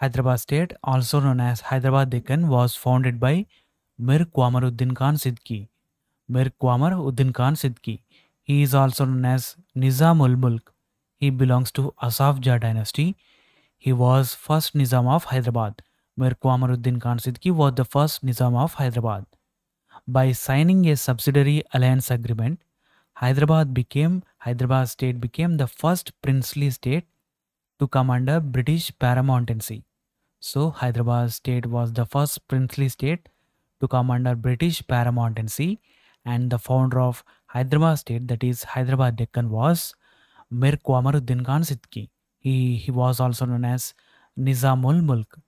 Hyderabad state, also known as Hyderabad Deccan, was founded by Mir Uddin Khan Sidki. Mir Uddin Khan Sidki. He is also known as Nizam ul Mulk. He belongs to Asaf Jah dynasty. He was first Nizam of Hyderabad. Mir Uddin Khan Sidki was the first Nizam of Hyderabad. By signing a subsidiary alliance agreement, Hyderabad became Hyderabad state became the first princely state to come under British Paramountcy. So Hyderabad state was the first princely state to come under British Paramountcy and the founder of Hyderabad state that is Hyderabad Deccan was Mir Qamaruddin Khan Sidki. He, he was also known as Nizamul Mulk.